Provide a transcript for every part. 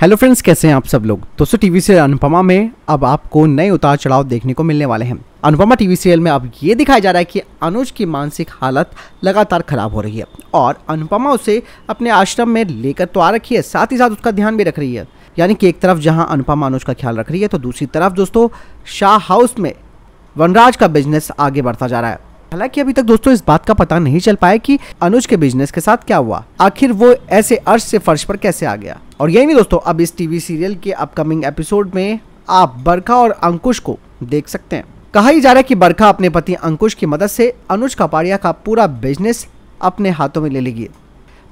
hello friends कैसे हैं आप सब लोग दोस्तों टीवी सीरियल अनुपमा में अब आपको नए उतार चढ़ाव देखने को मिलने वाले हैं अनुपमा टीवी सीरियल में अब ये दिखाया जा रहा है कि अनुज की मानसिक हालत लगातार खराब हो रही है और अनुपमा उसे अपने आश्रम में लेकर तो आ रखी है साथ ही साथ उसका ध्यान भी रख रही है यानी कि एक तरफ जहाँ अनुपमा अनुज का ख्याल रख रही है तो दूसरी तरफ दोस्तों शाह हाउस में वनराज का बिजनेस आगे बढ़ता जा रहा है हालांकि अभी तक दोस्तों इस बात का पता नहीं चल पाया कि अनुज के बिजनेस के साथ क्या हुआ आखिर वो ऐसे अर्श से फर्श पर कैसे आ गया और यही नहीं दोस्तों अब इस टीवी सीरियल के अपकमिंग एपिसोड में आप बरखा और अंकुश को देख सकते हैं कहा ही जा रहा है कि बरखा अपने पति अंकुश की मदद से अनुज कपाड़िया का पूरा बिजनेस अपने हाथों में ले लेगी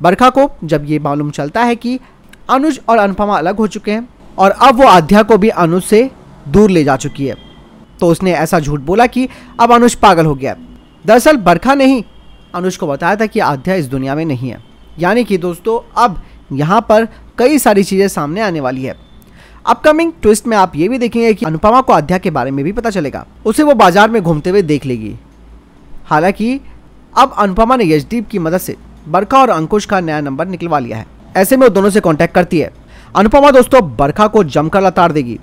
बरखा को जब ये मालूम चलता है कि अनुज और अनुपमा अलग हो चुके हैं और अब वो आध्या को भी अनुज से दूर ले जा चुकी है तो उसने ऐसा झूठ बोला कि अब अनुज पागल हो गया दरअसल बरखा नहीं अनुज को बताया था कि आध्या इस दुनिया में नहीं है यानी कि दोस्तों अब यहाँ पर कई सारी चीज़ें सामने आने वाली है अपकमिंग ट्विस्ट में आप ये भी देखेंगे कि अनुपमा को आध्या के बारे में भी पता चलेगा उसे वो बाजार में घूमते हुए देख लेगी हालांकि अब अनुपमा ने यशदीप की मदद से बरखा और अंकुश का नया नंबर निकलवा लिया है ऐसे में वो दोनों से कॉन्टैक्ट करती है अनुपमा दोस्तों बरखा को जमकर लताड़ देगी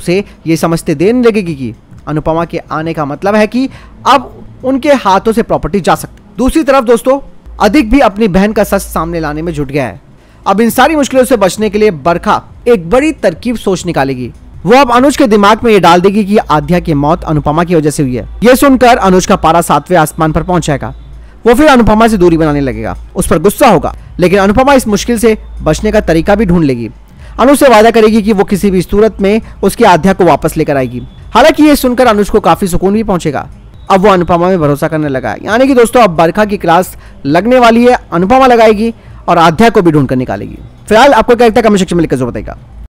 उसे ये समझते देने लगेगी कि अनुपमा के आने का मतलब है कि अब उनके हाथों से प्रॉपर्टी जा सकती दूसरी तरफ दोस्तों अधिक भी अपनी बहन का सच सामने लाने में जुट गया है अब इन सारी मुश्किलों से बचने के लिए बरखा एक बड़ी तरकीब सोच निकालेगी वो अब अनुज के दिमाग में ये डाल देगी कि आध्या की मौत अनुपमा की वजह से हुई है ये सुनकर अनुज का पारा सातवें आसमान पर पहुंच जाएगा वो फिर अनुपमा से दूरी बनाने लगेगा उस पर गुस्सा होगा लेकिन अनुपमा इस मुश्किल से बचने का तरीका भी ढूंढ लेगी अनुज से वादा करेगी कि वो किसी भी सूरत में उसकी आध्या को वापस लेकर आएगी हालांकि ये सुनकर अनुज को काफी सुकून भी पहुंचेगा अब वो अनुपमा में भरोसा करने लगा यानी कि दोस्तों अब बरखा की क्लास लगने वाली है अनुपमा लगाएगी और आध्या को भी ढूंढ कर निकालेगी फिलहाल आपको क्या लगता है कमेंट सेक्शन में लिखकर जो बताएगा